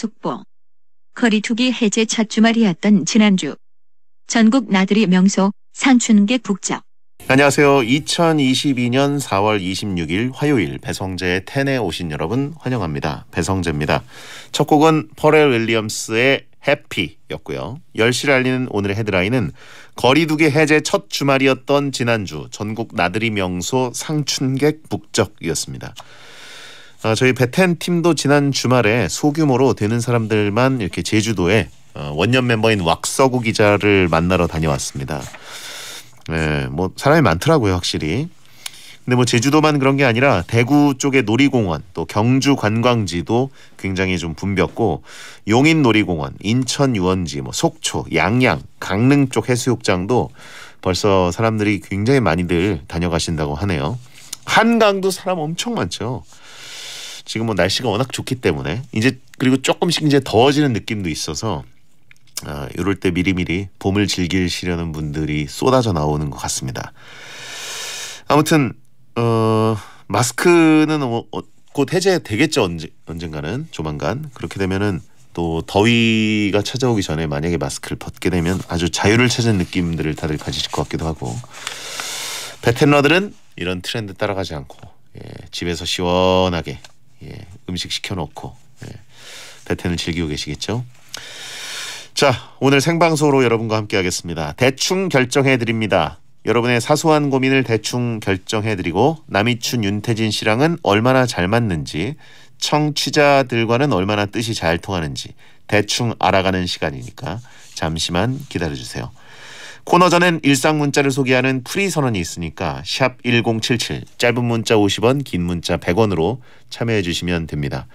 속보. 거리두기 해제 첫 주말이었던 지난주 전국 나들이 명소 상춘객 북적. 안녕하세요. 2022년 4월 26일 화요일 배성재의 텐에 오신 여러분 환영합니다. 배성재입니다. 첫 곡은 퍼렐 윌리엄스의 해피였고요. 10시를 알리는 오늘의 헤드라인은 거리두기 해제 첫 주말이었던 지난주 전국 나들이 명소 상춘객 북적이었습니다. 아, 저희 베텐 팀도 지난 주말에 소규모로 되는 사람들만 이렇게 제주도에 어, 원년 멤버인 왁서구 기자를 만나러 다녀왔습니다. 네, 뭐 사람이 많더라고요, 확실히. 근데 뭐 제주도만 그런 게 아니라 대구 쪽의 놀이공원, 또 경주 관광지도 굉장히 좀 붐볐고 용인 놀이공원, 인천 유원지, 뭐 속초, 양양, 강릉 쪽 해수욕장도 벌써 사람들이 굉장히 많이들 다녀가신다고 하네요. 한강도 사람 엄청 많죠. 지금 뭐 날씨가 워낙 좋기 때문에 이제 그리고 조금씩 이제 더워지는 느낌도 있어서 아, 이럴 때 미리미리 봄을 즐기시려는 분들이 쏟아져 나오는 것 같습니다. 아무튼 어, 마스크는 뭐, 어, 곧 해제되겠죠 언제, 언젠가는 조만간 그렇게 되면은 또 더위가 찾아오기 전에 만약에 마스크를 벗게 되면 아주 자유를 찾은 느낌들을 다들 가지실 것 같기도 하고 베테너들은 이런 트렌드 따라가지 않고 예, 집에서 시원하게 예, 음식 시켜놓고 예, 베텐을 즐기고 계시겠죠. 자, 오늘 생방송으로 여러분과 함께하겠습니다. 대충 결정해드립니다. 여러분의 사소한 고민을 대충 결정해드리고 남이춘 윤태진 씨랑은 얼마나 잘 맞는지 청취자들과는 얼마나 뜻이 잘 통하는지 대충 알아가는 시간이니까 잠시만 기다려주세요. 코너 전엔 일상 문자를 소개하는 프리 선언이 있으니까 샵 1077 짧은 문자 50원 긴 문자 100원으로 참여해 주시면 됩니다.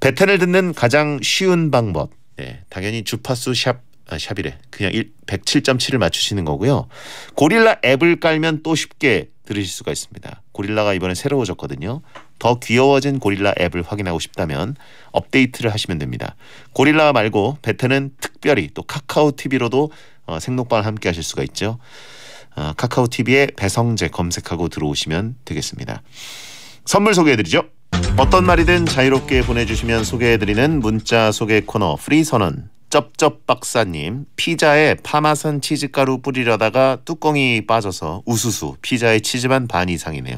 배탄을 듣는 가장 쉬운 방법 네, 당연히 주파수 샵 아, 샵이래. 그냥 107.7을 맞추시는 거고요. 고릴라 앱을 깔면 또 쉽게 들으실 수가 있습니다. 고릴라가 이번에 새로워졌거든요. 더 귀여워진 고릴라 앱을 확인하고 싶다면 업데이트를 하시면 됩니다. 고릴라 말고 베테는 특별히 또 카카오 TV로도 어, 생록방을 함께 하실 수가 있죠. 어, 카카오 TV에 배성재 검색하고 들어오시면 되겠습니다. 선물 소개해드리죠. 어떤 말이든 자유롭게 보내주시면 소개해드리는 문자 소개 코너 프리 선언. 쩝쩝 박사님 피자에 파마산 치즈가루 뿌리려다가 뚜껑이 빠져서 우수수 피자의 치즈만 반 이상이네요.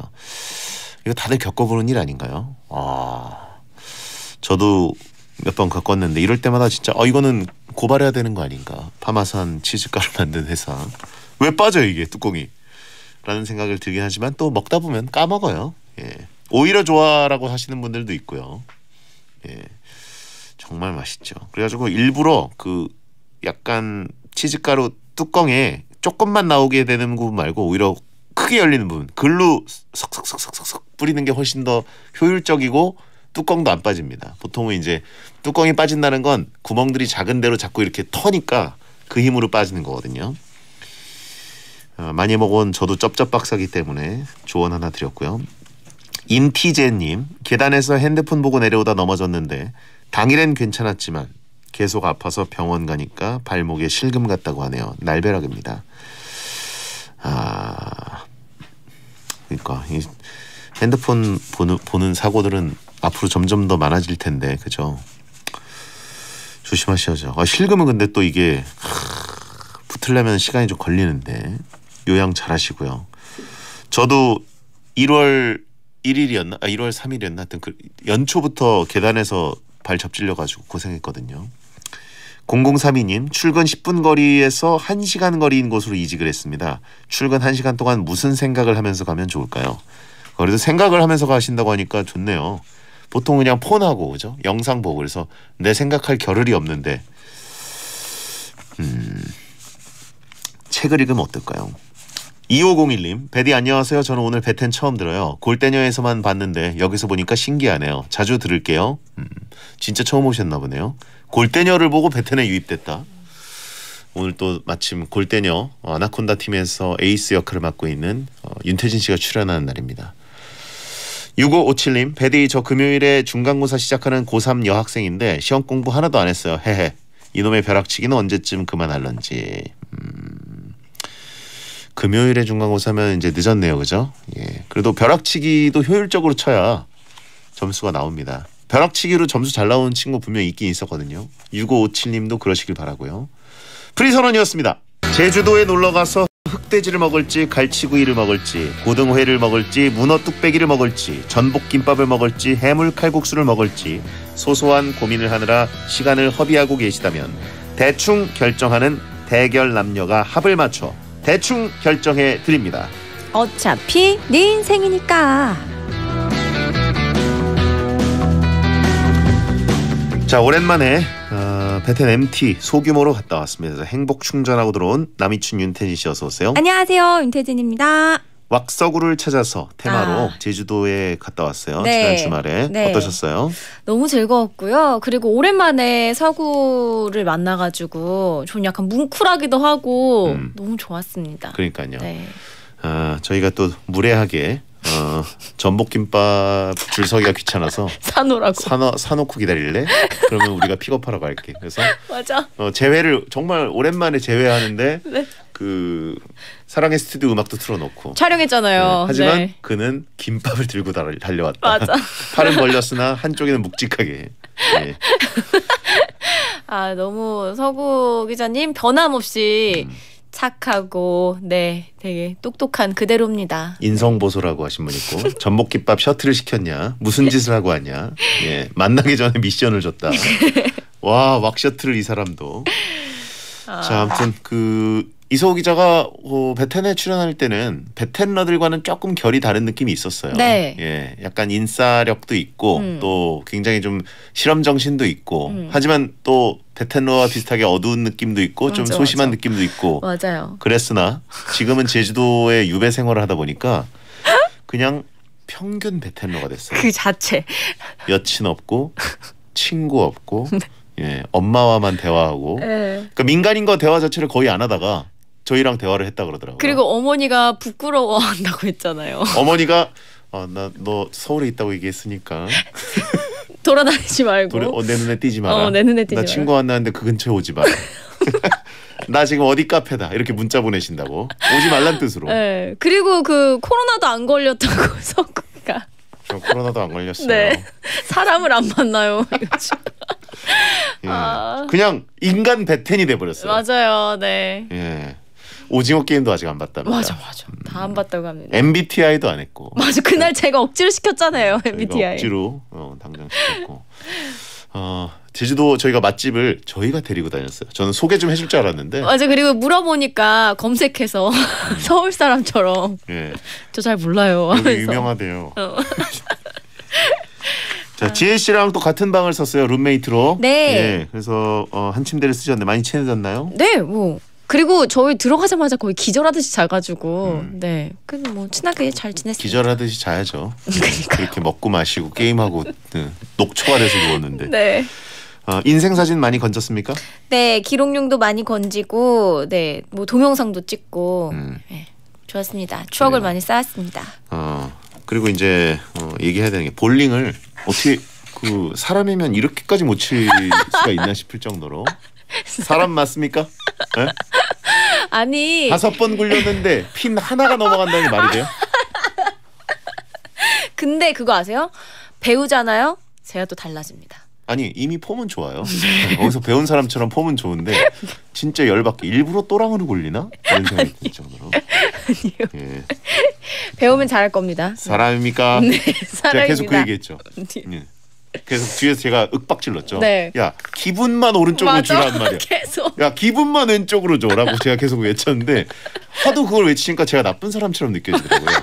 이거 다들 겪어보는 일 아닌가요? 아 저도 몇번 겪었는데 이럴 때마다 진짜 어 이거는 고발해야 되는 거 아닌가 파마산 치즈가루 만든 회사 왜 빠져 이게 뚜껑이 라는 생각을 들긴 하지만 또 먹다 보면 까먹어요 예 오히려 좋아라고 하시는 분들도 있고요 예 정말 맛있죠 그래가지고 일부러 그 약간 치즈가루 뚜껑에 조금만 나오게 되는 부분 말고 오히려 크게 열리는 부분 글로 석석석석석 뿌리는 게 훨씬 더 효율적이고 뚜껑도 안 빠집니다. 보통은 이제 뚜껑이 빠진다는 건 구멍들이 작은 데로 자꾸 이렇게 터니까 그 힘으로 빠지는 거거든요. 어, 많이 먹은 저도 쩝쩝박사기 때문에 조언 하나 드렸고요. 임티제님 계단에서 핸드폰 보고 내려오다 넘어졌는데 당일엔 괜찮았지만 계속 아파서 병원 가니까 발목에 실금 갔다고 하네요. 날벼락입니다. 아, 그러니까 이 핸드폰 보는, 보는 사고들은 앞으로 점점 더 많아질 텐데 그죠? 조심하셔야죠. 아, 실금은 근데 또 이게 하, 붙으려면 시간이 좀 걸리는데 요양 잘하시고요. 저도 1월 1일이었나? 아, 1월 3일이었나? 하여튼 그 연초부터 계단에서 발 접질려 가지고 고생했거든요. 0032님 출근 10분 거리에서 1시간 거리인 곳으로 이직을 했습니다. 출근 1시간 동안 무슨 생각을 하면서 가면 좋을까요? 그래서 생각을 하면서 가신다고 하니까 좋네요. 보통 그냥 폰하고 그죠? 영상 보고 그래서 내 생각할 겨를이 없는데 음, 책을 읽으면 어떨까요? 2501님, 베디 안녕하세요. 저는 오늘 베텐 처음 들어요. 골대녀에서만 봤는데 여기서 보니까 신기하네요. 자주 들을게요. 음, 진짜 처음 오셨나 보네요. 골대녀를 보고 베텐에 유입됐다. 오늘 또 마침 골대녀 어, 아나콘다 팀에서 에이스 역할을 맡고 있는 어, 윤태진 씨가 출연하는 날입니다. 6557님, 배디 저 금요일에 중간고사 시작하는 고3 여학생인데 시험 공부 하나도 안 했어요. 헤헤. 이놈의 벼락치기는 언제쯤 그만할런지. 음. 금요일에 중간고사면 이제 늦었네요. 그죠? 예. 그래도 벼락치기도 효율적으로 쳐야 점수가 나옵니다. 벼락치기로 점수 잘 나오는 친구 분명 있긴 있었거든요. 6557님도 그러시길 바라고요. 프리선언이었습니다. 제주도에 놀러 가서 흑돼지를 먹을지 갈치구이를 먹을지 고등회를 먹을지 문어 뚝배기를 먹을지 전복김밥을 먹을지 해물 칼국수를 먹을지 소소한 고민을 하느라 시간을 허비하고 계시다면 대충 결정하는 대결 남녀가 합을 맞춰 대충 결정해 드립니다. 어차피 네 인생이니까. 자, 오랜만에 태텐 MT 소규모로 갔다 왔습니다. 행복 충전하고 들어온 남이춘 윤태진 씨 어서 오세요. 안녕하세요. 윤태진입니다. 왁서구를 찾아서 테마로 아. 제주도에 갔다 왔어요. 네. 지난 주말에 네. 어떠셨어요? 너무 즐거웠고요. 그리고 오랜만에 서구를 만나가지고 좀 약간 뭉클하기도 하고 음. 너무 좋았습니다. 그러니까요. 네. 아, 저희가 또 무례하게 어, 전복김밥 줄 서기가 귀찮아서 사놓라고 사놓 사놓고 기다릴래? 그러면 우리가 픽업하러 갈게. 그래서 맞아. 어, 재회를 정말 오랜만에 재회하는데 네. 그 사랑의 스튜디오 음악도 틀어놓고 촬영했잖아요. 네. 하지만 네. 그는 김밥을 들고 달려, 왔다 맞아. 팔은 벌렸으나 한쪽에는 묵직하게. 네. 아 너무 서구 기자님 변함없이. 음. 착하고 네 되게 똑똑한 그대로입니다. 인성보소라고 하신 분 있고 전복김밥 셔틀을 시켰냐 무슨 짓을 하고 왔냐 예 만나기 전에 미션을 줬다 와 왁셔틀이 사람도 자 아무튼 그 이서호 기자가 어, 베텐에 출연할 때는 베텐러들과는 조금 결이 다른 느낌이 있었어요. 네. 예, 약간 인싸력도 있고 음. 또 굉장히 좀 실험 정신도 있고 음. 하지만 또 베텐러와 비슷하게 어두운 느낌도 있고 맞아, 좀 소심한 맞아. 느낌도 있고 맞아요. 그랬으나 지금은 제주도에 유배 생활을 하다 보니까 그냥 평균 베텐러가 됐어요. 그 자체 여친 없고 친구 없고. 네. 예, 엄마와만 대화하고 네. 그러니까 민간인과 대화 자체를 거의 안 하다가 저희랑 대화를 했다 그러더라고요. 그리고 어머니가 부끄러워한다고 했잖아요. 어머니가 어, 나너 서울에 있다고 얘기했으니까 돌아다니지 말고 돌아, 어, 내 눈에 띄지 마라. 어, 내 눈에 띄지 나 마라. 친구 만나는데 그 근처에 오지 마나 지금 어디 카페다 이렇게 문자 보내신다고 오지 말란 뜻으로. 네. 그리고 그 코로나도 안 걸렸다고 석구가. 저 코로나도 안 걸렸어요. 네. 사람을 안 만나요. 예. 아... 그냥 인간 배텐이 돼 버렸어요. 맞아요. 네. 예. 오징어 게임도 아직 안 봤답니다. 맞아 맞아. 음. 다안 봤다고 합니다. MBTI도 안 했고. 맞아. 그날 네. 제가 억지로 시켰잖아요. MBTI. 억지로 어, 당장 시켰고. 어, 제주도 저희가 맛집을 저희가 데리고 다녔어요. 저는 소개 좀 해줄 줄 알았는데. 맞아 그리고 물어보니까 검색해서 음. 서울 사람처럼. 예. 저 잘 몰라요. 여기 유명하대요. 어. 자 지혜 씨랑 또 같은 방을 썼어요 룸메이트로. 네. 예, 그래서 어, 한 침대를 쓰셨는데 많이 친해졌나요? 네, 뭐 그리고 저희 들어가자마자 거의 기절하듯이 자가지고 음. 네. 그래뭐 친하게 잘 지냈어요. 기절하듯이 자야죠. 그렇게 먹고 마시고 게임하고 네, 녹초아래서 누웠는데. 네. 어, 인생 사진 많이 건졌습니까? 네, 기록용도 많이 건지고, 네, 뭐 동영상도 찍고, 음. 네, 좋았습니다. 추억을 그래요. 많이 쌓았습니다. 어, 그리고 이제 어, 얘기해야 되는 게 볼링을 어떻게 그 사람이면 이렇게까지 못칠 수가 있나 싶을 정도로 사람 맞습니까? 네? 아니 다섯 번 굴렸는데 핀 하나가 넘어간다는 말이 돼요? 근데 그거 아세요? 배우잖아요. 제가 또 달라집니다. 아니 이미 폼은 좋아요. 어디서 배운 사람처럼 폼은 좋은데 진짜 열받게 일부러 또랑으로 굴리나 이런 생각이 들 정도로. 아니요. 예. 배우면 잘할 겁니다. 사람입니까? 네, 사람입니다. 제가 계속 그 얘기했죠. 네. 예. 그래서 뒤에 제가 윽박질렀죠. 네. 야 기분만 오른쪽으로 주란 말이야. 계속. 야 기분만 왼쪽으로 줘라고 제가 계속 외쳤는데 하도 그걸 외치니까 제가 나쁜 사람처럼 느껴지더라고요.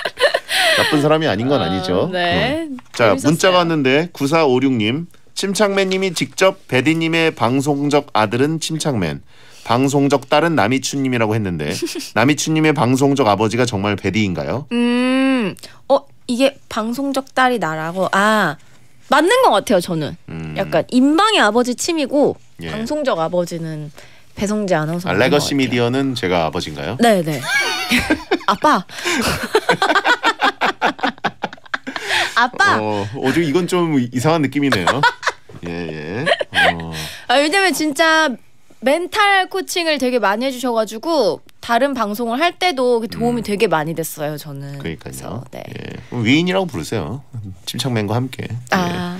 나쁜 사람이 아닌 건 아, 아니죠. 아, 네. 음. 자 재밌었어요. 문자가 왔는데 9456님 침착맨님이 직접 배디님의 방송적 아들은 침착맨. 방송적 딸은 남이춘님이라고 했는데 남이춘님의 방송적 아버지가 정말 베디인가요? 음, 어 이게 방송적 딸이 나라고 아 맞는 것 같아요 저는 음. 약간 인방의 아버지 침이고 예. 방송적 아버지는 배성재 아나운서 아, 레거시 미디어는 제가 아버지인가요? 네네 네. 아빠 아빠 어, 어, 좀 이건 좀 이상한 느낌이네요 예예 예. 어. 아, 왜냐면 진짜 멘탈 코칭을 되게 많이 해주셔가지고 다른 방송을 할 때도 도움이 음. 되게 많이 됐어요. 저는. 그러니까요. 네. 예. 위인이라고 부르세요. 침착맨과 함께. 아.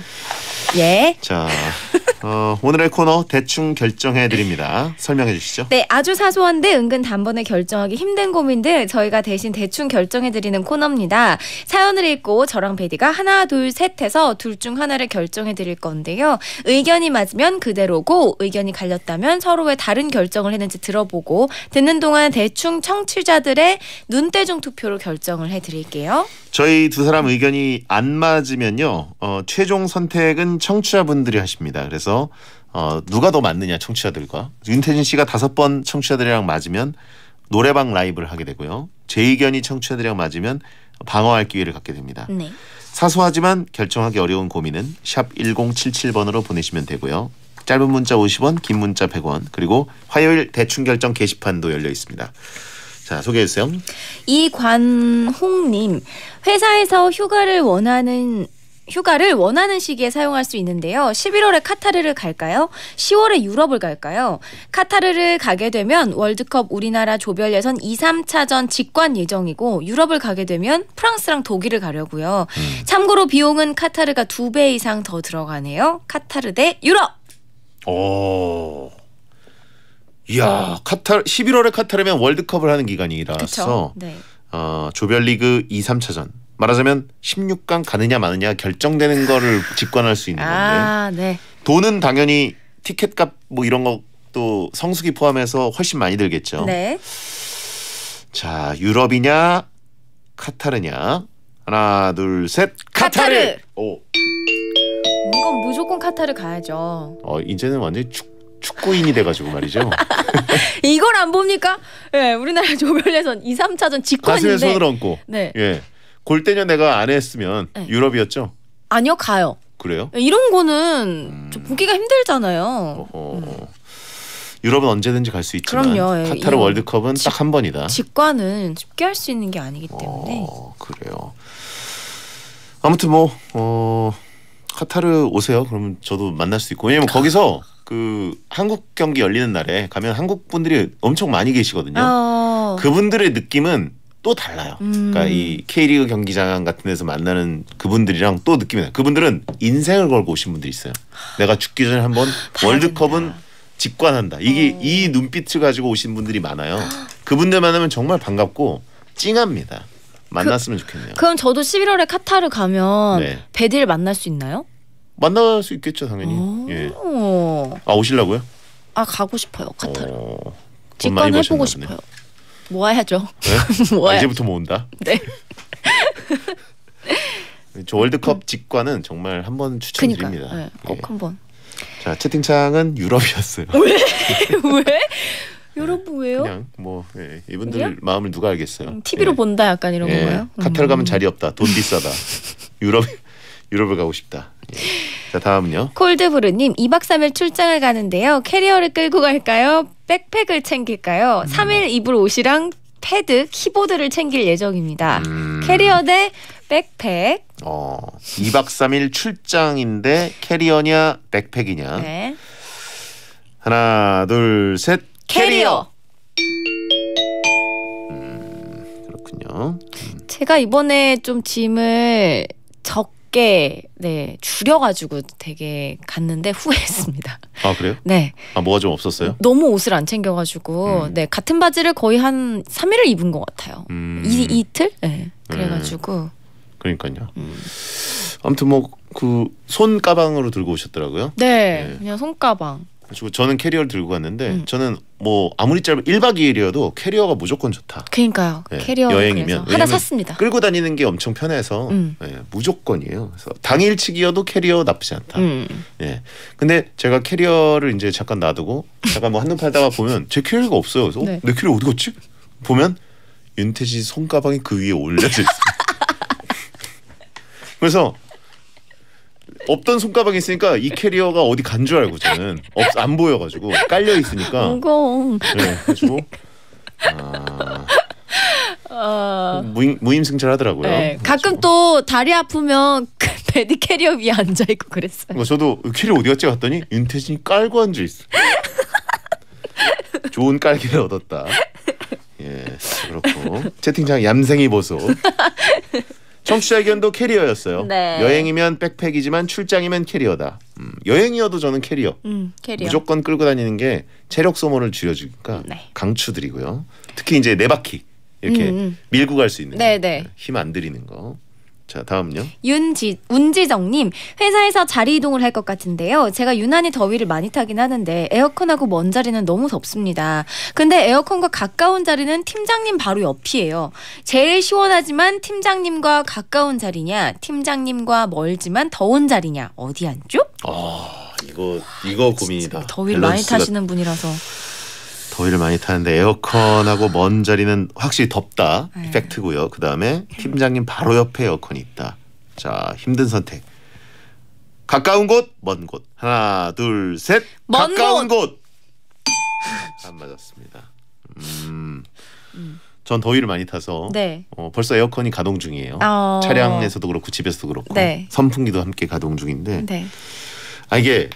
예. 예. 자. 어, 오늘의 코너 대충 결정해 드립니다. 설명해 주시죠. 네, 아주 사소한데 은근 단번에 결정하기 힘든 고민들 저희가 대신 대충 결정해 드리는 코너입니다. 사연을 읽고 저랑 베디가 하나, 둘, 셋 해서 둘 중 하나를 결정해 드릴 건데요. 의견이 맞으면 그대로고 의견이 갈렸다면 서로의 다른 결정을 했는지 들어보고 듣는 동안 대충 청취자들의 눈대중 투표로 결정을 해 드릴게요. 저희 두 사람 의견이 안 맞으면요. 어, 최종 선택은 청취자분들이 하십니다. 그래서 입장서 어, 누가 더 맞느냐 청취자들과 윤태진 씨가 다섯 번 청취자들이랑 맞으면 노래방 라이브를 하게 되고요. 제 의견이 청취자들이랑 맞으면 방어할 기회를 갖게 됩니다. 네. 사소하지만 결정하기 어려운 고민은 샵 1077번으로 보내시면 되고요. 짧은 문자 50원, 긴 문자 100원, 그리고 화요일 대충 결정 게시판도 열려 있습니다. 자, 소개해 주세요. 이관홍님, 회사에서 휴가를 원하는 휴가를 원하는 시기에 사용할 수 있는데요. 11월에 카타르를 갈까요? 10월에 유럽을 갈까요? 카타르를 가게 되면 월드컵 우리나라 조별 예선 2, 3차전 직관 예정이고 유럽을 가게 되면 프랑스랑 독일을 가려고요. 음. 참고로 비용은 카타르가 두 배 이상 더 들어가네요. 카타르 대 유럽. 어. 야 카타르 11월에 카타르면 월드컵을 하는 기간이라서 네. 어, 조별리그 2, 3차전 말하자면 16강 가느냐 마느냐 결정되는 거를 직관할 수 있는 건데 아, 네. 돈은 당연히 티켓값 뭐 이런 것도 성수기 포함해서 훨씬 많이 들겠죠. 네. 자 유럽이냐 카타르냐 하나 둘 셋 카타르. 카 오. 이건 무조건 카타르 가야죠. 어 이제는 완전히 축 축구인이 돼가지고 말이죠. 이걸 안 봅니까? 예, 네, 우리나라 조별예선 2, 3차전 직관인데. 가슴에 손을 얹고. 네. 예. 골때녀 내가 안 했으면 네. 유럽이었죠? 아니요 가요. 그래요? 네, 이런 거는 음. 보기가 힘들잖아요. 음. 유럽은 언제든지 갈 수 있지만 그럼요. 예, 카타르 월드컵은 딱 한 번이다. 직관은 쉽게 할 수 있는 게 아니기 때문에. 어, 그래요. 아무튼 뭐 어, 카타르 오세요. 그러면 저도 만날 수 있고 왜냐면 거기서 그 한국 경기 열리는 날에 가면 한국 분들이 엄청 많이 계시거든요. 어... 그분들의 느낌은 또 달라요. 음. 그러니까 이 K리그 경기장 같은 데서 만나는 그분들이랑 또 느낌이 나요. 그분들은 인생을 걸고 오신 분들이 있어요. 내가 죽기 전에 한번 월드컵은 직관한다. 이게 어. 이 눈빛을 가지고 오신 분들이 많아요. 그분들 만나면 정말 반갑고 찡합니다. 만났으면 그, 좋겠네요. 그럼 저도 11월에 카타르 가면 네. 베디를 만날 수 있나요? 만날 수 있겠죠 당연히. 오. 예. 아 오실라고요? 아 가고 싶어요 카타르. 어, 직관 해보고 싶어요. 모아야죠. 네? 모아 아, 이제부터 모은다. 네. 저 월드컵 직관은 정말 한번 추천드립니다. 네, 예. 꼭한 번. 자 채팅창은 유럽이었어요. 왜? 왜? 유럽 왜요? 그냥 뭐 예, 이분들 왜요? 마음을 누가 알겠어요. TV로 음, 예. 본다 약간 이런 예. 건가요? 카타르 가면 음. 자리 없다. 돈 비싸다. 유럽 유럽을 가고 싶다. 예. 자 다음은요. 콜드브루님 2박 3일 출장을 가는데요. 캐리어를 끌고 갈까요? 백팩을 챙길까요? 음. 3일 입을 옷이랑 패드, 키보드를 챙길 예정입니다. 음. 캐리어 대 백팩. 어, 2박 3일 출장인데 캐리어냐 백팩이냐. 네. 하나, 둘, 셋. 캐리어. 캐리어. 음, 그렇군요. 음. 제가 이번에 좀 짐을 적 적게 네 줄여가지고 되게 갔는데 후회했습니다. 아 그래요? 네. 아 뭐가 좀 없었어요? 너무 옷을 안 챙겨가지고 음. 네 같은 바지를 거의 한 3일을 입은 것 같아요. 음. 이 이틀? 네. 네. 그래가지고. 그러니까요. 음. 아무튼 뭐 그 손 가방으로 들고 오셨더라고요. 네, 네. 그냥 손 가방. 그리고 저는 캐리어를 들고 갔는데 음. 저는 뭐 아무리 짧은 1박 2일이어도 캐리어가 무조건 좋다. 그러니까요. 네, 예, 캐리어 여행이면 하나 샀습니다. 끌고 다니는 게 엄청 편해서 음. 네, 무조건이에요. 그래서 당일치기여도 캐리어 나쁘지 않다. 음. 네. 근데 제가 캐리어를 이제 잠깐 놔두고 잠깐 뭐 한눈 팔다가 보면 제 캐리어가 없어요. 그래서 어? 네. 어? 내 캐리어 어디 갔지? 보면 윤태지 손가방이 그 위에 올려져 있어. 그래서 없던 손가방이 있으니까 이 캐리어가 어디 간 줄 알고 저는 없, 안 보여가지고 깔려 있으니까. 무거 네, 그래가지고 아. 어. 임 무임승차를 하더라고요. 네. 가끔 또 다리 아프면 베드 그 캐리어 위에 앉아 있고 그랬어요. 뭐 저도 캐리어 어디 갔지 갔더니 윤태진이 깔고 앉아 있어. 좋은 깔기를 얻었다. 예, 그렇고 채팅창 얌생이 보소. 청취자 의견도 캐리어였어요. 네. 여행이면 백팩이지만 출장이면 캐리어다. 음, 여행이어도 저는 캐리어. 음, 캐리어. 무조건 끌고 다니는 게 체력 소모를 줄여주니까 네. 강추드리고요. 특히 이제 네 바퀴 이렇게 음. 음. 밀고 갈 수 있는 네, 네. 힘안 들이는 거. 자 다음요. 윤지 운지정님 회사에서 자리 이동을 할 것 같은데요. 제가 유난히 더위를 많이 타긴 하는데 에어컨하고 먼 자리는 너무 덥습니다. 근데 에어컨과 가까운 자리는 팀장님 바로 옆이에요. 제일 시원하지만 팀장님과 가까운 자리냐, 팀장님과 멀지만 더운 자리냐 어디 앉죠? 아 이거 이거 아, 고민이다. 더위 많이 타시는 분이라서. 더위를 많이 타는데 에어컨하고 아. 먼 자리는 확실히 덥다 네. 팩트고요. 그 다음에 팀장님 바로 옆에 에어컨이 있다. 자 힘든 선택. 가까운 곳, 먼 곳. 하나, 둘, 셋. 먼 가까운 곳. 곳. 안 맞았습니다. 음. 음. 전 더위를 많이 타서 네. 어, 벌써 에어컨이 가동 중이에요. 어... 차량에서도 그렇고 집에서도 그렇고 네. 선풍기도 함께 가동 중인데 네. 아 이게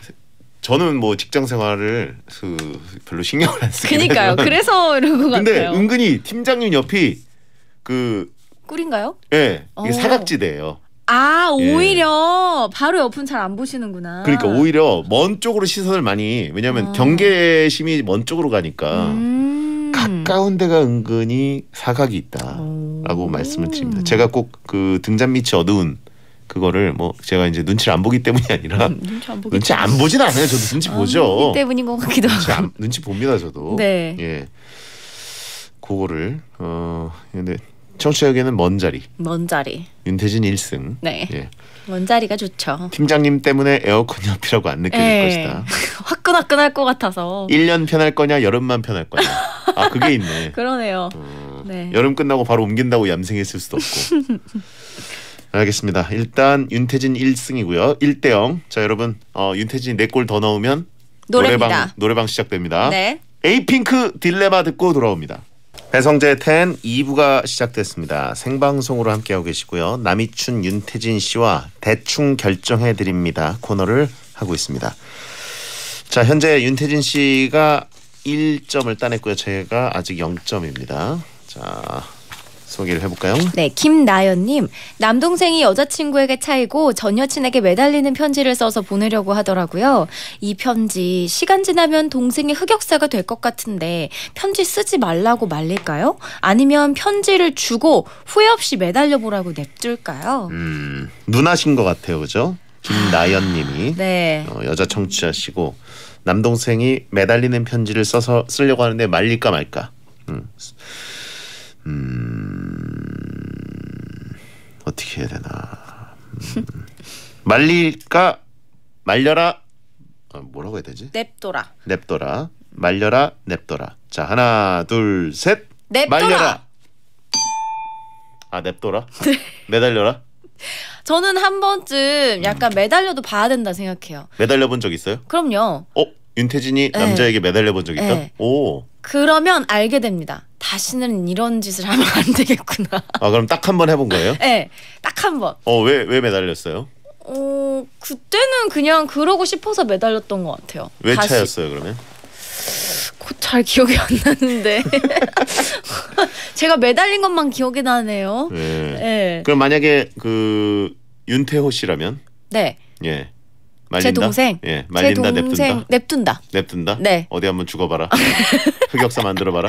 저는 뭐 직장 생활을 그 별로 신경을 안 쓰긴 그니까요. 그래서 이런 것 근데 같아요. 근데 은근히 팀장님 옆이 그 꿀인가요? 예, 네, 이게 어. 사각지대예요. 아 예. 오히려 예. 바로 옆은 잘 안 보시는구나. 그러니까 오히려 먼 쪽으로 시선을 많이 왜냐하면 아. 경계심이 먼 쪽으로 가니까 음. 가까운 데가 은근히 사각이 있다라고 오. 말씀을 드립니다. 제가 꼭 그 등잔 밑이 어두운 그거를 뭐 제가 이제 눈치를 안 보기 때문이 아니라 음, 눈치 안 보기 눈치 안 보진 않아요. 저도 눈치 아, 보죠. 때문인 것 같기도 하고. 눈치, 안, 눈치 봅니다 저도. 네. 예. 그거를 어 근데 청취자에게는 먼 자리. 먼 자리. 윤태진 1승. 네. 예. 먼 자리가 좋죠. 팀장님 때문에 에어컨 옆이라고 안 느껴질 예. 것이다. 화끈화끈할 것 같아서. 1년 편할 거냐 여름만 편할 거냐. 아 그게 있네. 그러네요. 어, 네. 여름 끝나고 바로 옮긴다고 얌생했을 수도 없고. 알겠습니다. 일단 윤태진 1승이고요. 1대 0. 자 여러분 어, 윤태진이 4골 더 넣으면 노래입니다. 노래방 노래방 시작됩니다. 네. 에이핑크 딜레마 듣고 돌아옵니다. 배성재 10 2부가 시작됐습니다. 생방송으로 함께하고 계시고요. 남이춘 윤태진 씨와 대충 결정해드립니다. 코너를 하고 있습니다. 자 현재 윤태진 씨가 1점을 따냈고요. 제가 아직 0점입니다. 자 소개를 해볼까요? 네, 김나연님 남동생이 여자친구에게 차이고 전 여친에게 매달리는 편지를 써서 보내려고 하더라고요. 이 편지 시간 지나면 동생이 흑역사가 될 것 같은데 편지 쓰지 말라고 말릴까요? 아니면 편지를 주고 후회 없이 매달려 보라고 냅둘까요? 음, 누나신 것 같아요, 그죠? 김나연님이 아, 네. 어, 여자 청취자시고 남동생이 매달리는 편지를 써서 쓰려고 하는데 말릴까 말까. 음. 음. 어떻게 해야 되나. 음. 말릴까 말려라. 아, 뭐라고 해야 되지? 냅둬라. 냅둬라. 말려라. 냅둬라. 자 하나 둘 셋. 냅둬라. 말려라. 아 냅둬라. 네. 매달려라. 저는 한 번쯤 약간 매달려도 봐야 된다 생각해요. 매달려 본적 있어요? 그럼요. 어 윤태진이 네. 남자에게 매달려 본적 있다. 네. 오. 그러면 알게 됩니다. 다시는 이런 짓을 하면 안 되겠구나. 아 그럼 딱 한 번 해본 거예요? 네, 딱 한 번. 어왜 왜 매달렸어요? 어 그때는 그냥 그러고 싶어서 매달렸던 것 같아요. 왜 다시. 차였어요 그러면? 곧잘 기억이 안 나는데 제가 매달린 것만 기억이 나네요. 네. 네. 그럼 만약에 그 윤태호 씨라면? 네. 예. 말린다? 제 동생. 예, 말린다, 제 동생 냅둔다. 냅둔다. 네. 어디 한번 죽어봐라. 흑역사 만들어봐라.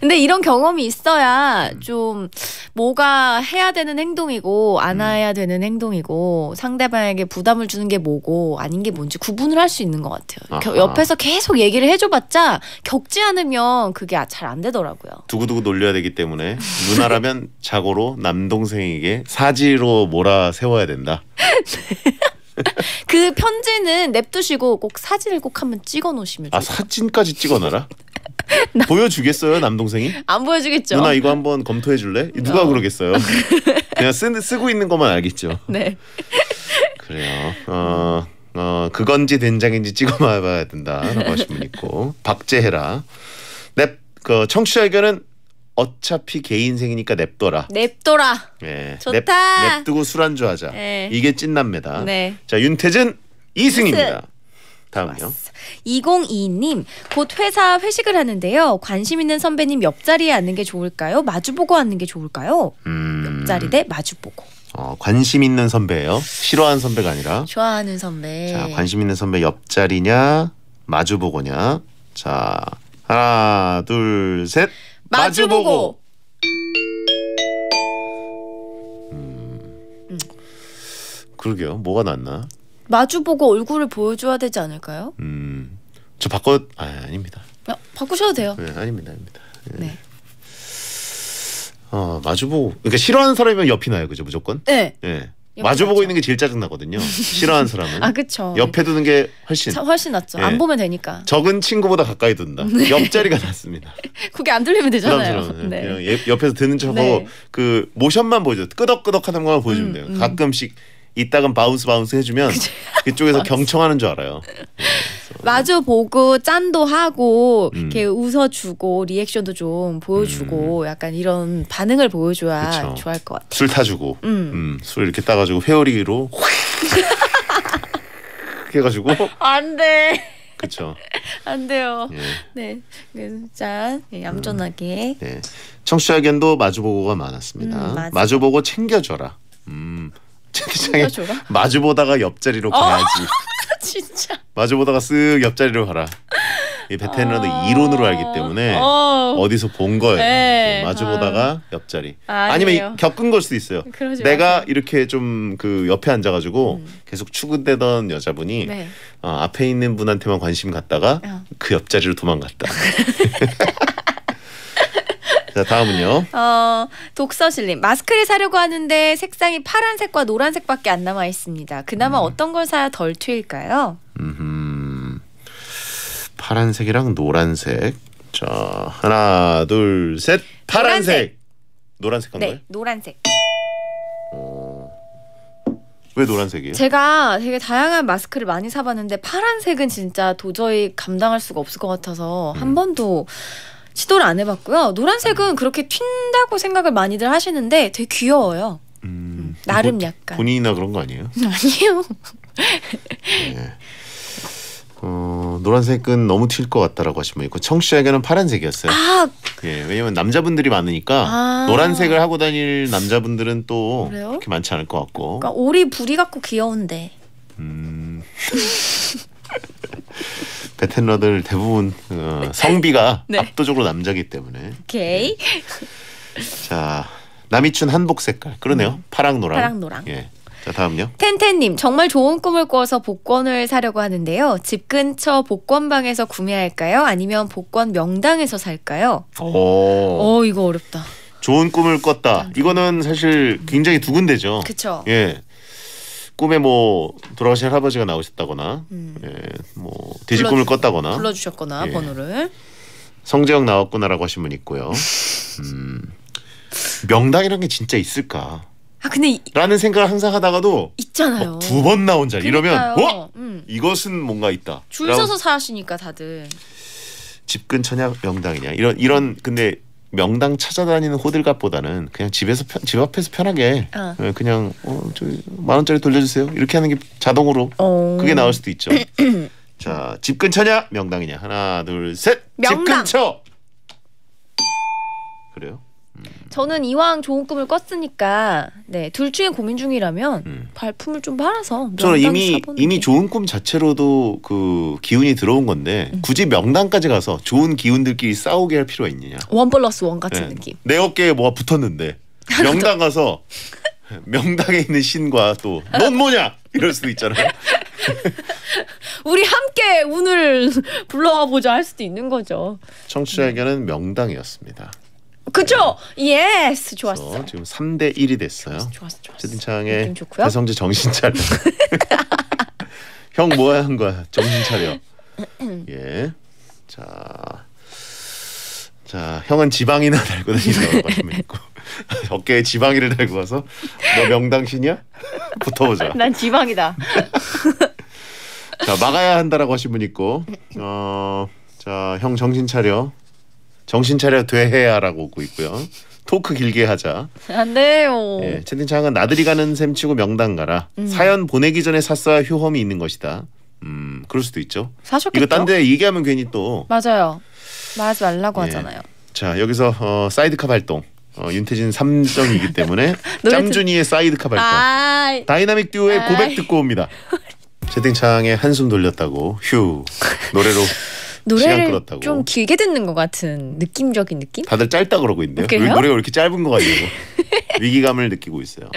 근데 이런 경험이 있어야 좀 뭐가 해야 되는 행동이고 안 음. 해야 되는 행동이고 상대방에게 부담을 주는 게 뭐고 아닌 게 뭔지 구분을 할 수 있는 것 같아요. 아하. 옆에서 계속 얘기를 해줘봤자 겪지 않으면 그게 아, 잘안 되더라고요. 두고두고 놀려야 되기 때문에 누나라면 자고로 남동생에게 사지로 몰아 세워야 된다. 네. 그 편지는 냅두시고 꼭 사진을 꼭 한번 찍어 놓으시면 좋겠어요. 아 사진까지 찍어 놔라. 나... 보여주겠어요 남동생이? 안 보여주겠죠. 누나 이거 한번 검토해 줄래? 어. 누가 어. 그러겠어요. 그냥 쓰, 쓰고 있는 것만 알겠죠. 네. 그래요. 어, 어 그건지 된장인지 찍어봐야 된다라고 하신 분 있고 박재혜라. 넵그 청취자 의견은 어차피 개 인생이니까 냅둬라. 냅둬라. 예. 좋다. 냅, 두고 술안주 하자. 네. 예. 이게 찐납니다 네. 자, 윤태진 이승입니다. 다음요 2022님, 곧 회사 회식을 하는데요. 관심 있는 선배님 옆자리에 앉는 게 좋을까요? 마주보고 앉는 게 좋을까요? 음. 옆자리 대 마주보고. 어, 관심 있는 선배예요. 싫어하는 선배가 아니라. 좋아하는 선배. 자, 관심 있는 선배 옆자리냐, 마주보고냐. 자, 하나, 둘, 셋. 마주보고. 음. 그러게요. 뭐가 낫나? 마주보고 얼굴을 보여줘야 되지 않을까요? 음. 저 바꿔 아, 아닙니다. 아, 바꾸셔도 돼요. 네, 아닙니다. 아닙니다. 네. 네. 어, 마주보고 그러니까 싫어하는 사람이면 옆이 나요. 그죠? 무조건? 네. 네. 마주보고 있는 게 제일 짜증나거든요. 싫어하는 사람은. 아, 그쵸. 옆에 두는 게 훨씬. 자, 훨씬 낫죠. 예. 안 보면 되니까. 적은 친구보다 가까이 둔다. 네. 옆자리가 낫습니다. 그게 안 들리면 되잖아요. 부담스러운. 네. 그냥 옆- 에서 드는 척하고 네. 그 모션만 보여줘. 끄덕끄덕하는 것만 보여주면 음, 돼요. 음. 가끔씩 이따금 바운스 바운스 해주면 그쪽에서 경청하는 줄 알아요. 마주 보고 짠도 하고 음. 이렇게 웃어주고 리액션도 좀 보여주고 음. 약간 이런 반응을 보여줘야 그쵸. 좋아할 것 같아. 요술 타주고 음. 음. 술 이렇게 따가지고 회오리로 해가지고 안돼. 그렇죠. 안 돼요. 예. 네, 그 자 예, 얌전하게. 음. 네. 청취자 의견도 마주보고가 많았습니다. 음, 마주보고 챙겨줘라. 음. 채팅창에 마주보다가 옆자리로 어. 가야지. 어? 진짜. 마주보다가 쓱 옆자리로 가라. 이 베테랑은 어... 아. 이론으로 알기 때문에 어... 디서본 거예요. 네. 마주보다가 아... 옆자리. 아, 니면 겪은 걸 수도 있어요. 내가 마세요. 이렇게 좀 그 옆에 앉아가지고 음. 계속 추근대던 여자분이 네. 어, 앞에 있는 분한테만 관심 갖다가 어. 그 옆자리로 도망갔다. 자 다음은요. 어 독서실님 마스크를 사려고 하는데 색상이 파란색과 노란색밖에 안 남아 있습니다. 그나마 음. 어떤 걸 사야 덜튀 튈까요? 음 파란색이랑 노란색. 자 하나 둘 셋 파란색. 노란색 한 네, 거예요? 노란색. 어... 왜 노란색이에요? 제가 되게 다양한 마스크를 많이 사봤는데 파란색은 진짜 도저히 감당할 수가 없을 것 같아서 음. 한 번도 시도를 안 해봤고요. 노란색은 그렇게 튄다고 생각을 많이들 하시는데 되게 귀여워요. 음, 음 나름 뭐, 약간 본인이나 그런 거 아니에요? 아니요. 네. 예. 어, 노란색은 너무 튈 것 같다라고 하신 분 있고 청취자에게는 파란색이었어요. 아, 예, 왜냐면 남자분들이 많으니까 아 노란색을 하고 다닐 남자분들은 또 그래요? 그렇게 많지 않을 것 같고. 그러니까 오리 부리 갖고 귀여운데. 음. 베텐러들 대부분 어, 성비가 네. 압도적으로 남자기 때문에. 오케이. 네. 자 남이춘 한복 색깔 그러네요. 음. 파랑 노랑. 파랑 노랑. 예. 자 다음요. 텐텐님 정말 좋은 꿈을 꾸어서 복권을 사려고 하는데요. 집 근처 복권방에서 구매할까요? 아니면 복권 명당에서 살까요? 오. 오 어, 이거 어렵다. 좋은 꿈을 꿨다. 음. 이거는 사실 굉장히 두군데죠 그렇죠. 예, 꿈에 뭐 돌아가신 할아버지가 나오셨다거나 음. 예, 뭐 돼지 불러주, 꿈을 꿨다거나 불러주셨거나 예. 번호를 성재형 나왔구나라고 하신 분 있고요. 음, 명당이라는 게 진짜 있을까? 아 근데 라는 생각을 항상 하다가도 있잖아요. 두 번 나온 자 이러면 어? 음. 이것은 뭔가 있다. 줄 서서 사시니까 다들 집 근처냐 명당이냐 이런 이런 근데 명당 찾아다니는 호들갑보다는 그냥 집에서 편, 집 앞에서 편하게 어. 예, 그냥 어, 저만 원짜리 돌려주세요 이렇게 하는 게 자동으로 어. 그게 나올 수도 있죠. 자, 집 근처냐 명당이냐 하나 둘 셋. 집 근처. 그래요? 저는 이왕 좋은 꿈을 꿨으니까 네, 둘 중에 고민 중이라면 음. 발품을 좀 팔아서 저는 이미 이미 게. 좋은 꿈 자체로도 그 기운이 들어온 건데 음. 굳이 명당까지 가서 좋은 기운들끼리 싸우게 할 필요가 있느냐. 원 플러스 원 같은 네. 느낌. 내 어깨에 뭐가 붙었는데 명당 가서 명당에 있는 신과 또 넌 뭐냐 이럴 수도 있잖아요. 우리 함께 운을 불러와 보자 할 수도 있는 거죠. 청취자에게는 명당이었습니다. 그죠? 예스 좋았어. 지금 3 대 1이 됐어요. 좋았어, 좋았어. 어 채팅창에 배성재 정신 차려. 형 뭐야 한 거야? 정신 차려. 예. 자. 자, 형은 지방이나 달고 다니는 말씀 있고 어깨에 지방이를 달고 와서 너 명당신이야? 붙어보자. 난 지방이다. 자, 막아야 한다라고 하신 분 있고. 어, 자, 형 정신 차려. 정신 차려 돼해야라고 오고 있고요. 토크 길게 하자. 안 아, 돼요. 예, 채팅창은 나들이 가는 셈치고 명당 가라. 음. 사연 보내기 전에 샀어야 효험이 있는 것이다. 음, 그럴 수도 있죠. 사셨겠죠? 이거 딴 데 얘기하면 괜히 또 맞아요. 말하지 말라고 예. 하잖아요. 자, 여기서 어, 사이드카 발동. 어, 윤태진 3정이기 때문에 짬준이의 사이드카 발동. 아 다이나믹 듀오의 고백 듣고 옵니다. 채팅창에 한숨 돌렸다고 휴 노래로 노래를 좀 길게 듣는 것 같은 느낌적인 느낌? 다들 짧다 그러고 있는요왜 어, 노래가 왜 이렇게 짧은 거 같냐고 위기감을 느끼고 있어요.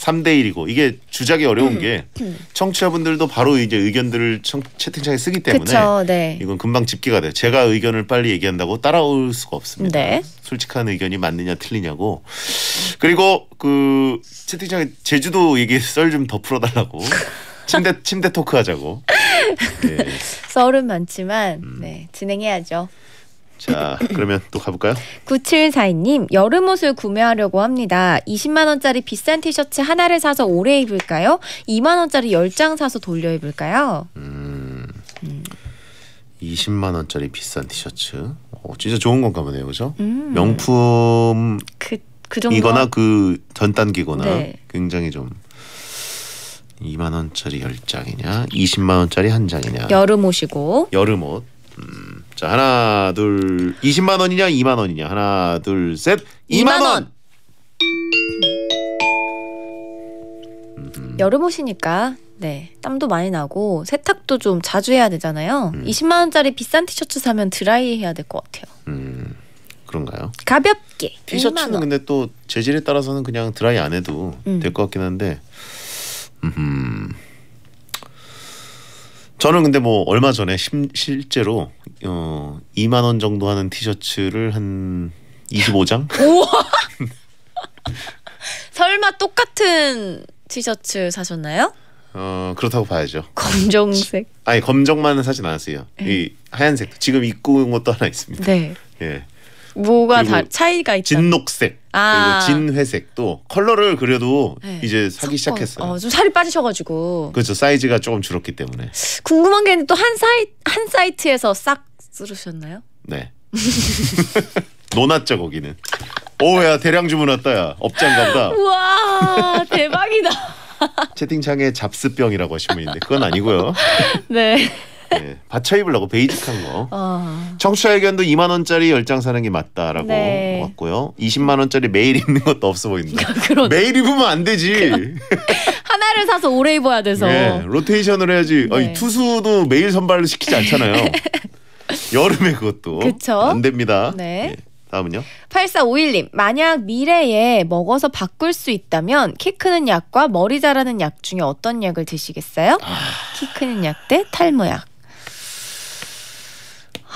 3대 1이고 이게 주작이 어려운 음. 게 음. 청취자분들도 바로 이제 의견들을 청, 채팅창에 쓰기 때문에 그쵸, 네. 이건 금방 집계가 돼요. 제가 의견을 빨리 얘기한다고 따라올 수가 없습니다. 네. 솔직한 의견이 맞느냐 틀리냐고 그리고 그 채팅창에 제주도 얘기 썰 좀 더 풀어달라고 침대 침대 토크하자고. 네. 예. 썰은 많지만 음. 네, 진행해야죠. 자, 그러면 또 가볼까요? 9742님, 여름 옷을 구매하려고 합니다. 20만원짜리 비싼 티셔츠 하나를 사서 오래 입을까요? 2만원짜리 10장 사서 돌려 입을까요? 음, 음. 20만원짜리 비싼 티셔츠. 어, 진짜 좋은 건가 보네요, 그죠? 음. 명품. 그, 그 정도. 이거나 그전 단계거나 네. 굉장히 좀 2만 원짜리 10장이냐 20만 원짜리 한 장이냐 여름 옷이고 여름 옷 음, 자 하나 둘 20만 원이냐 2만 원이냐 하나 둘셋 2만, 원. 여름 옷이니까 네 땀도 많이 나고 세탁도 좀 자주 해야 되잖아요. 음. 20만 원짜리 비싼 티셔츠 사면 드라이 해야 될 것 같아요. 음 그런가요? 가볍게 티셔츠는 근데 또 재질에 따라서는 그냥 드라이 안 해도 음. 될것 같긴 한데 저는 근데 뭐 얼마 전에 심, 실제로 어 2만 원 정도 하는 티셔츠를 한 25장? 우와. 설마 똑같은 티셔츠 사셨나요? 어 그렇다고 봐야죠. 검정색. 아니 검정만은 사진 않았어요. 네. 이 하얀색 지금 입고 온 것도 하나 있습니다. 네. 예. 뭐가 다 차이가 있죠 진녹색 아. 그리고 진회색도 컬러를 그려도 네. 이제 사기 시작했어요. 어, 좀 살이 빠지셔가지고. 그렇죠. 사이즈가 조금 줄었기 때문에. 궁금한 게 또 한 사이 한 사이트에서 싹 쓰르셨나요? 네. 노났죠 거기는. 오 야 대량 주문 왔다야 업장 간다. 와 대박이다. 채팅창에 잡스병이라고 하시면분는데 그건 아니고요. 네. 네, 받쳐 입으려고 베이직한 거. 어. 청취자 의견도 2만 원짜리 열 장 사는 게 맞다라고 네. 왔고요. 20만 원짜리 매일 입는 것도 없어 보인다. 매일 입으면 안 되지. 하나를 사서 오래 입어야 돼서. 네, 로테이션을 해야지. 네. 아니, 투수도 매일 선발을 시키지 않잖아요. 여름에 그것도 그쵸? 안 됩니다. 네. 네. 다음은요. 8451님, 만약 미래에 먹어서 바꿀 수 있다면 키 크는 약과 머리 자라는 약 중에 어떤 약을 드시겠어요? 아. 키 크는 약 대 탈모약.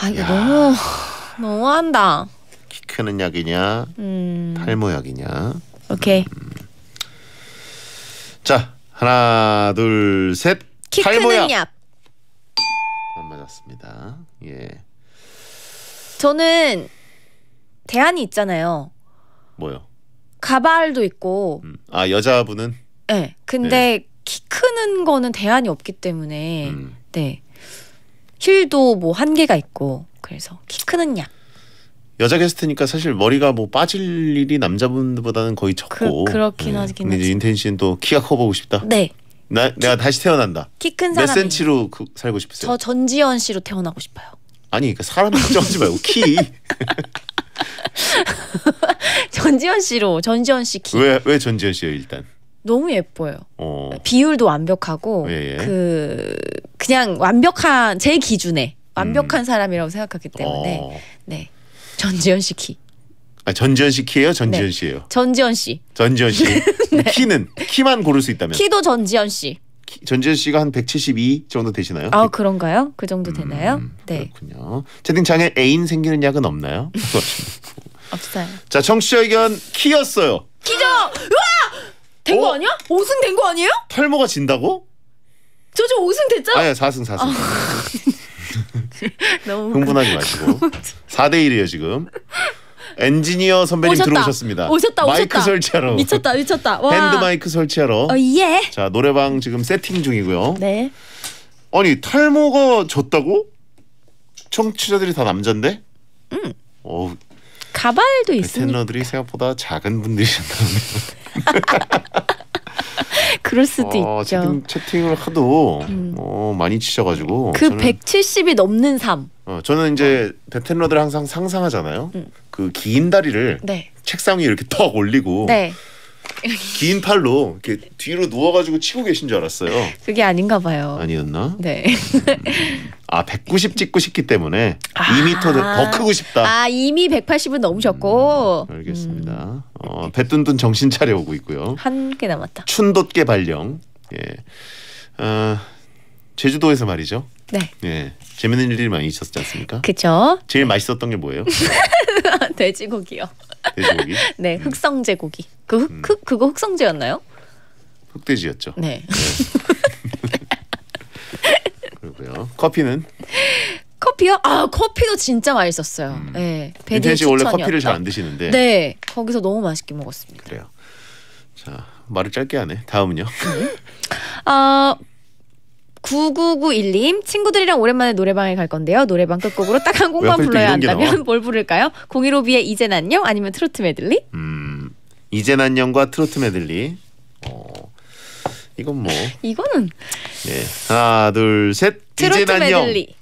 아 이게 야. 너무 너무한다. 키 크는 약이냐, 음. 탈모 약이냐. 오케이. 음. 자 하나 둘 셋. 키 탈모 크는 약. 안 맞았습니다. 예. 저는 대안이 있잖아요. 뭐요? 가발도 있고. 음. 아 여자분은? 네. 근데 네. 키 크는 거는 대안이 없기 때문에 음. 네. 힐도 뭐 한계가 있고 그래서 키 크는 약. 여자 게스트니까 사실 머리가 뭐 빠질 일이 남자분들보다는 거의 적고 그, 그렇긴 음. 하긴 근데 인텐 씨는 또 키가 커 보고 싶다. 네. 나 내가 다시 태어난다. 키 큰 사람 몇 센치로 그, 살고 싶으세요? 저 전지현 씨로 태어나고 싶어요. 아니 그러니까 사람 걱정하지 말고 키. 전지현 씨로 전지현 씨 키. 왜 왜 전지현 씨요 일단? 너무 예뻐요. 어. 비율도 완벽하고 예예. 예. 그 그냥 완벽한 제 기준에 완벽한 음. 사람이라고 생각하기 때문에 어. 네 전지현 씨 키. 아, 전지현 씨 키예요? 네. 전지현 네. 씨예요? 전지현 씨. 전지현 씨. 네. 뭐 키는 키만 고를 수 있다면? 키도 전지현 씨. 전지현 씨가 한 172 정도 되시나요? 아 그런가요? 그 정도 음, 되나요? 음, 네. 그렇군요. 채팅창에 애인 생기는 약은 없나요? 없어요. 자 청취자 의견 키였어요. 키죠. 우와! 된거 어? 아니야? 5승 된 거 아니에요? 탈모가 진다고? 저지 5승 됐죠? 아니 4승 4승. 너무 흥분하지 마시고. 4대 1이에요 지금. 엔지니어 선배님 오셨다. 들어오셨습니다. 오셨다, 오셨다. 마이크 설치하러. 미쳤다, 미쳤다. 와. 핸드 마이크 설치하러. 어, 예. 자, 노래방 지금 세팅 중이고요. 네. 아니, 탈모가 졌다고? 청취자들이 다 남잔데? 응. 음. 가발도 있으니 베테너들이 생각보다 작은 분들이셨다네요. 그럴 수도 아, 있죠. 채팅, 채팅을 하도 음. 어, 많이 치셔가지고 그 저는, 170이 넘는 삶. 어, 저는 이제 베텐러들 항상 상상하잖아요. 음. 그긴 다리를 네. 책상 위에 이렇게 턱 올리고 네. 긴 팔로 이렇게 뒤로 누워가지고 치고 계신 줄 알았어요. 그게 아닌가 봐요. 아니었나? 네. 음. 아, 190 찍고 싶기 때문에 아 2m는 더 크고 싶다. 아, 이미 180은 넘으셨고. 음, 알겠습니다. 음. 어, 배뚠뚠 정신 차려오고 있고요. 한 개 남았다. 춘돗개 발령. 예. 어, 제주도에서 말이죠. 네. 예. 재밌는 일이 많이 있었지 않습니까? 그쵸. 제일 맛있었던 게 뭐예요? 돼지고기요. 돼지고기. 네, 음. 흑성제 고기. 그 흑, 음. 흑 그거 흑성제였나요? 흑돼지였죠. 네. 네. 그리고요. 커피는 커피요? 아 커피도 진짜 맛있었어요. 음. 네, 배디 원래 커피를 잘 안 드시는데. 네, 거기서 너무 맛있게 먹었습니다. 그래요. 자 말을 짧게 하네. 다음은요. 음. 아 9991님 친구들이랑 오랜만에 노래방에 갈 건데요. 노래방 끝곡으로 딱 한 곡만 불러야 한다면 뭘 부를까요? 015B의 이젠 난요 아니면 트로트 메들리? 음 이젠 안녕과 트로트 메들리. 어 이건 뭐? 이거는 네 하나 둘 셋. 트로트 메들리.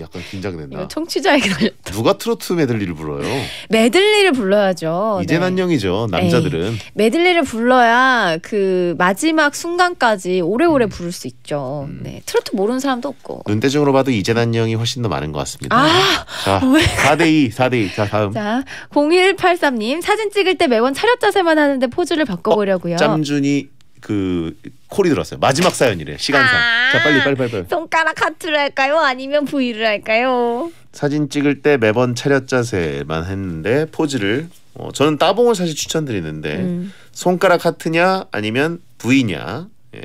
약간 긴장된다. 청취자에게 날렸다. 누가 트로트 메들리를 불러요? 메들리를 불러야죠. 이젠 네. 안이죠 남자들은. 에이, 메들리를 불러야 그 마지막 순간까지 오래오래 음. 부를 수 있죠. 음. 네. 트로트 모르는 사람도 없고. 눈대중으로 봐도 이젠 안녕이 훨씬 더 많은 것 같습니다. 아, 4대 2, 4대 2. 자, 다음. 자, 0183님 사진 찍을 때 매번 차렷 자세만 하는데 포즈를 바꿔 보려고요. 어, 짬준이 그 콜이 들어왔어요 마지막 사연이래 시간상. 아자 빨리 빨리 빨리 빨리. 손가락 하트를 할까요? 아니면 V를 할까요? 사진 찍을 때 매번 차렷 자세만 했는데 포즈를 어, 저는 따봉을 사실 추천드리는데 음. 손가락 하트냐 아니면 V냐 예.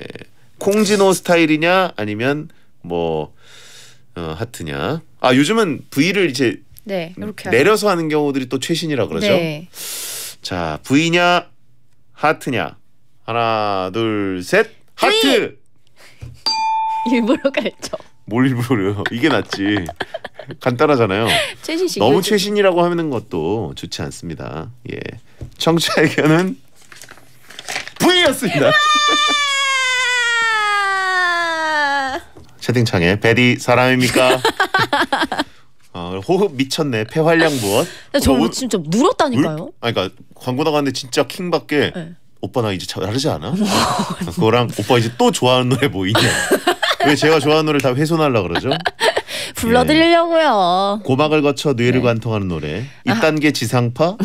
콩진호 스타일이냐 아니면 뭐 어, 하트냐 아 요즘은 V를 이제 네, 이렇게 내려서 하는 경우들이 또 최신이라 그러죠. 네. 자 V냐 하트냐 하나, 둘, 셋. 하트. 일부러 갈죠. 뭘 일부러요? 이게 낫지. 간단하잖아요. 최신식. 너무 요즘. 최신이라고 하는 것도 좋지 않습니다. 예. 청취자 의견은 V였습니다. 채팅창에 베디 사람입니까? 어, 호흡 미쳤네. 폐활량 무엇? 저 어, 진짜 늘었다니까요. 아니, 그러니까 광고 나갔는데 진짜 킹받게 네. 오빠 나 이제 다르지 않아? 뭐. 그거랑 오빠 이제 또 좋아하는 노래 뭐 있냐? 왜 제가 좋아하는 노래 다 훼손하려 그러죠? 불러드리려고요. 예. 고막을 거쳐 뇌를 네. 관통하는 노래. 2단계 아. 지상파.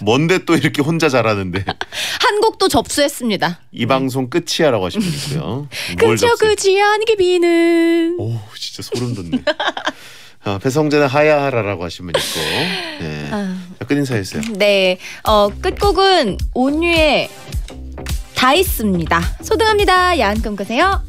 뭔데 또 이렇게 혼자 잘하는데. 한국도 접수했습니다. 이 방송 끝이야라고 하시면 되고요 끝이야 끝이야 지 않게 비는. 오 진짜 소름 돋네. 어, 배성재는 하야하라라고 하신 분 있고. 네. 아. 끝 인사했어요. 네. 어, 끝곡은 온유의 다이스입니다. 소등합니다. 야한 꿈 꾸세요.